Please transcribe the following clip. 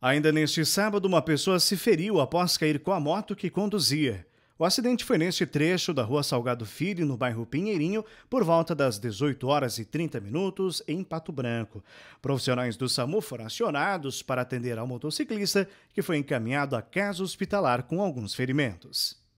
Ainda neste sábado, uma pessoa se feriu após cair com a moto que conduzia. O acidente foi neste trecho da rua Salgado Filho, no bairro Pinheirinho, por volta das 18 horas e 30 minutos, em Pato Branco. Profissionais do SAMU foram acionados para atender ao motociclista, que foi encaminhado à casa hospitalar com alguns ferimentos.